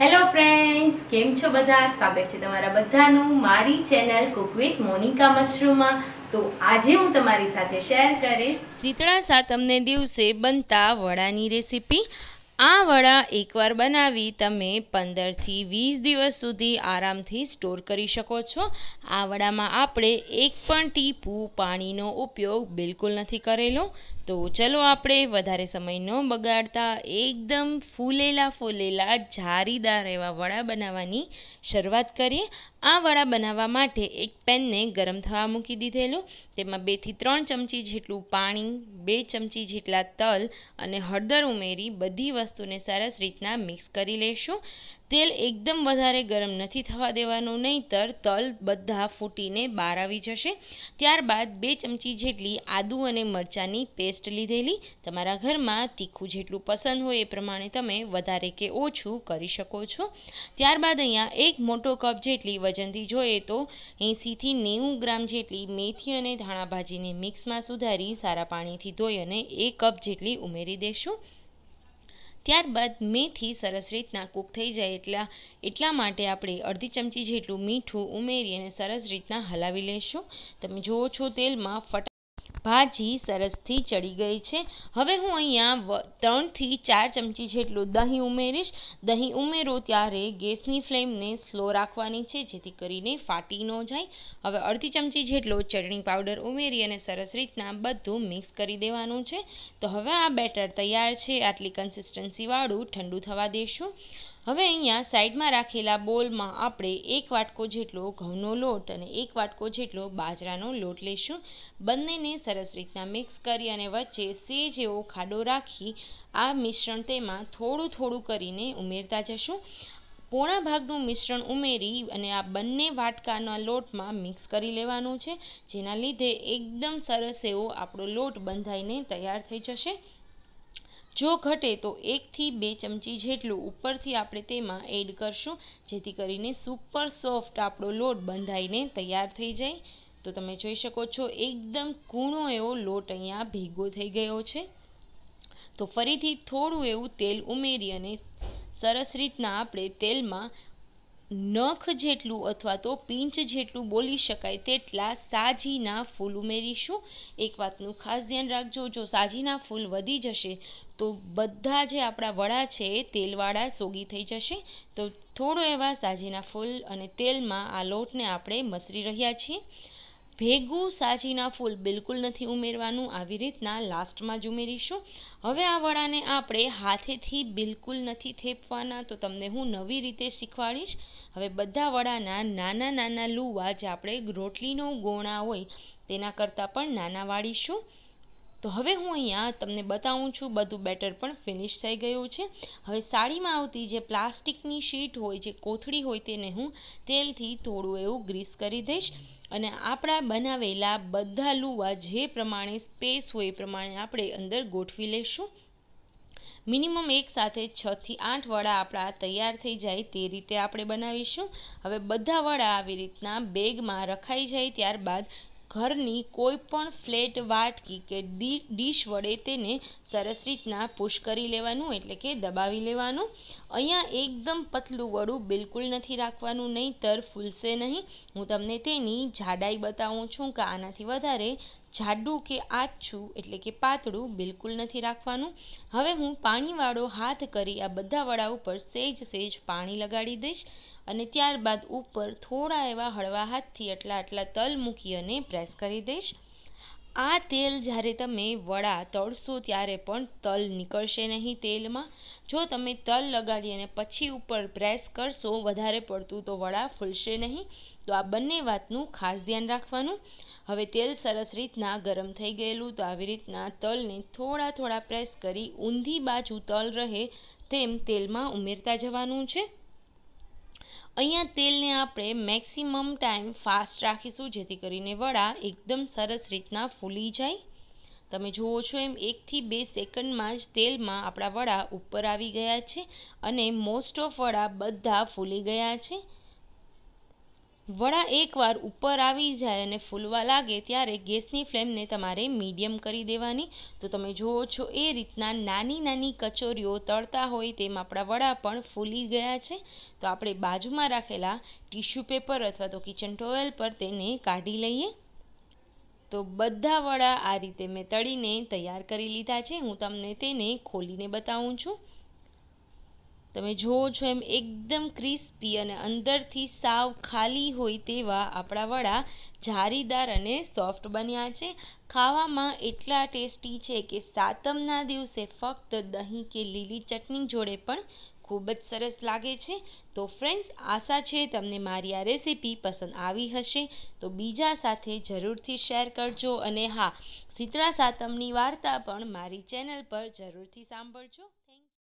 hello friends કેમ છો બધા સ્વાગત છે તમારા બધાનું મારી ચેનલ કુક વિથ મોનિકા મશરૂમમાં તો આજે હું તમારી સાથે શેર કરીશ શીતળા સાતમને દિવસે બનતા વડાની રેસીપી આ વડા એકવાર બનાવી તમે પંદરથી વીસ દિવસ સુધી આરામથી સ્ટોર કરી શકો છો આ વડામાં આપણે એક પણ ટીપું પાણીનો ઉપયોગ બિલકુલ નથી કરેલો તો ચલો આપણે વધારે સમય ન બગાડતા એકદમ ફૂલેલા ફૂલેલા જારીદાર એવા વડા બનાવવાની શરૂઆત કરીએ આ વડા બનાવવા માટે એક પેનને ગરમ થવા મૂકી દીધેલું તેમાં બેથી ત્રણ ચમચી જેટલું પાણી બે ચમચી જેટલા તલ અને હળદર ઉમેરી બધી વસ્તુને સરસ રીતના મિક્સ કરી લેશું તેલ એકદમ વધારે ગરમ નથી થવા દેવાનું નહીંતર તલ બધા ફૂટીને બહાર આવી જશે ત્યારબાદ બે ચમચી જેટલી આદુ અને મરચાંની પેસ્ટ લીધેલી તમારા ઘરમાં તીખું જેટલું પસંદ હોય એ પ્રમાણે તમે વધારે કે ઓછું કરી શકો છો ત્યારબાદ અહીંયા એક મોટો કપ જેટલી વજનથી જોઈએ તો એંસીથી નેવું ગ્રામ જેટલી મેથી અને ધાણાભાજીને મિક્સમાં સુધારી સારા પાણીથી ધોઈ અને એક કપ જેટલી ઉમેરી દેશું ત્યારબાદ મેથી સરસ રીતના કૂક થઈ જાય એટલા એટલા માટે આપણે અડધી ચમચી જેટલું મીઠું ઉમેરી અને સરસ રીતના હલાવી લઈશું તમે જુઓ છો તેલમાં ફટ ભાજી સરસથી ચડી ગઈ છે હવે હું અહીંયા ત્રણથી ચાર ચમચી જેટલું દહીં ઉમેરીશ દહીં ઉમેરો ત્યારે ગેસની ફ્લેમને સ્લો રાખવાની છે જેથી કરીને ફાટી ન જાય હવે અડધી ચમચી જેટલો ચટણી પાવડર ઉમેરી અને સરસ રીતના બધું મિક્સ કરી દેવાનું છે તો હવે આ બેટર તૈયાર છે આટલી કન્સિસ્ટન્સીવાળું ઠંડુ થવા દેશું હવે અહીંયા સાઈડમાં રાખેલા બોલમાં આપણે એક વાટકો જેટલો ઘઉંનો લોટ અને એક વાટકો જેટલો બાજરાનો લોટ લઈશું બંનેને સરસ રીતના મિક્સ કરી અને વચ્ચે સેજ એવો ખાડો રાખી આ મિશ્રણ તેમાં થોડું થોડું કરીને ઉમેરતા જશું પોણા ભાગનું મિશ્રણ ઉમેરી અને આ બંને વાટકાના લોટમાં મિક્સ કરી લેવાનું છે જેના લીધે એકદમ સરસ એવો આપણો લોટ બંધાઈને તૈયાર થઈ જશે જો ઘટે તો એકથી બે ચમચી જેટલું ઉપરથી આપણે તેમાં એડ કરશું જેથી કરીને સુપર સોફ્ટ આપણો લોટ બંધાઈને તૈયાર થઈ જાય તો તમે જોઈ શકો છો એકદમ કૂણો એવો લોટ અહીંયા ભેગો થઈ ગયો છે તો ફરીથી થોડું એવું તેલ ઉમેરી અને સરસ રીતના આપણે તેલમાં નખ જેટલું અથવા તો પિંચ જેટલું બોલી શકાય તેટલા સાજીના ફૂલ ઉમેરીશું એક વાતનું ખાસ ધ્યાન રાખજો જો સાજીના ફૂલ વધી જશે તો બધા જે આપણા વડા છે તેલવાળા સોગી થઈ જશે તો થોડો એવા સાજીના ફૂલ અને તેલમાં આ લોટને આપણે મસરી રહ્યા છીએ ભેગું સાજીના ફૂલ બિલકુલ નથી ઉમેરવાનું આવી રીતના લાસ્ટમાં જ ઉમેરીશું હવે આ વડાને આપણે હાથેથી બિલકુલ નથી થેપવાના તો તમને હું નવી રીતે શીખવાડીશ હવે બધા વડાના નાના નાના લુવા જે આપણે રોટલીનો ગોણા હોય તેના કરતાં પણ નાના વાળીશું તો હવે હું અહીંયા તમને બતાવું છું બધું બેટર પણ ફિનિશ થઈ ગયું છે હવે સાડીમાં આવતી જે પ્લાસ્ટિકની શીટ હોય જે કોથળી હોય તેને હું તેલથી થોડું એવું ગ્રીસ કરી દઈશ અને આપણા બનાવેલા બધા લુવા જે પ્રમાણે સ્પેસ હોય એ પ્રમાણે આપણે અંદર ગોઠવી લઈશું મિનિમમ એક સાથે છ થી આઠ વડા આપણા તૈયાર થઈ જાય તે રીતે આપણે બનાવીશું હવે બધા વડા આવી રીતના બેગમાં રખાઈ જાય ત્યારબાદ ઘરની કોઈ પણ ફ્લેટ વાટકી કે ડીશ વડે તેને સરસ રીતના પુશ કરી લેવાનું એટલે કે દબાવી લેવાનું અહીંયા એકદમ પતલું વડું બિલકુલ નથી રાખવાનું નહીં તર ફૂલશે નહીં હું તમને તેની જાડાઈ બતાવું છું કે આનાથી વધારે જાડું કે આછું એટલે કે પાતળું બિલકુલ નથી રાખવાનું હવે હું પાણીવાળો હાથ કરી આ બધા વડા ઉપર સહેજ સેજ પાણી લગાડી દઈશ અને ત્યારબાદ ઉપર થોડા એવા હળવા હાથથી આટલા આટલા તલ મૂકી અને પ્રેસ કરી દઈશ આ તેલ જ્યારે તમે વડા તળશો ત્યારે પણ તલ નીકળશે નહીં તેલમાં જો તમે તલ લગાડી અને પછી ઉપર પ્રેસ કરશો વધારે પડતું તો વડા ફૂલશે નહીં તો આ બંને વાતનું ખાસ ધ્યાન રાખવાનું હવે તેલ સરસ રીતના ગરમ થઈ ગયેલું તો આવી રીતના તલને થોડા થોડા પ્રેસ કરી ઊંધી બાજુ તલ રહે તેમ તેલમાં ઉમેરતા જવાનું છે અહીંયા તેલને આપણે મેક્સિમમ ટાઈમ ફાસ્ટ રાખીશું જેથી કરીને વડા એકદમ સરસ રીતના ફૂલી જાય તમે જુઓ છો એમ એકથી બે સેકન્ડમાં જ તેલમાં આપણા વડા ઉપર આવી ગયા છે અને મોસ્ટ ઓફ વડા બધા ફૂલી ગયા છે વડા એકવાર ઉપર આવી જાય અને ફૂલવા લાગે ત્યારે ગેસની ફ્લેમને તમારે મીડિયમ કરી દેવાની તો તમે જુઓ છો એ રીતના નાની નાની કચોરીઓ તળતા હોય તેમ આપણા વડા પણ ફૂલી ગયા છે તો આપણે બાજુમાં રાખેલા ટીશ્યુ પેપર અથવા તો કિચન ટોવેલ પર તેને કાઢી લઈએ તો બધા વડા આ રીતે મેં તળીને તૈયાર કરી લીધા છે હું તમને તેને ખોલીને બતાવું છું તમે જુઓ છો એમ એકદમ ક્રિસ્પી અને અંદરથી સાવ ખાલી હોય તેવા આપણા વડા જારીદાર અને સોફ્ટ બન્યા છે ખાવામાં એટલા ટેસ્ટી છે કે સાતમના દિવસે ફક્ત દહીં કે લીલી ચટણી જોડે પણ ખૂબ જ સરસ લાગે છે તો ફ્રેન્ડ્સ આશા છે તમને મારી આ રેસીપી પસંદ આવી હશે તો બીજા સાથે જરૂરથી શેર કરજો અને હા શીતળા સાતમની વાર્તા પણ મારી ચેનલ પર જરૂરથી સાંભળજો